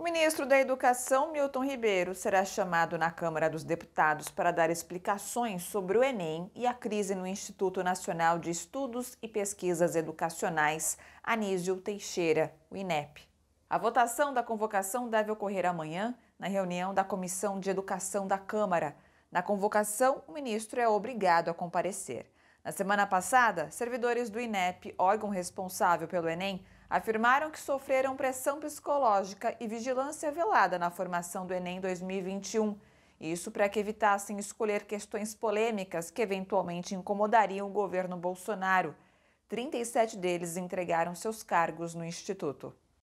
O ministro da Educação, Milton Ribeiro, será chamado na Câmara dos Deputados para dar explicações sobre o Enem e a crise no Instituto Nacional de Estudos e Pesquisas Educacionais, Anísio Teixeira, o INEP. A votação da convocação deve ocorrer amanhã, na reunião da Comissão de Educação da Câmara. Na convocação, o ministro é obrigado a comparecer. Na semana passada, servidores do INEP, órgão responsável pelo Enem, afirmaram que sofreram pressão psicológica e vigilância velada na formação do Enem 2021. Isso para que evitassem escolher questões polêmicas que eventualmente incomodariam o governo Bolsonaro. 37 deles entregaram seus cargos no Instituto.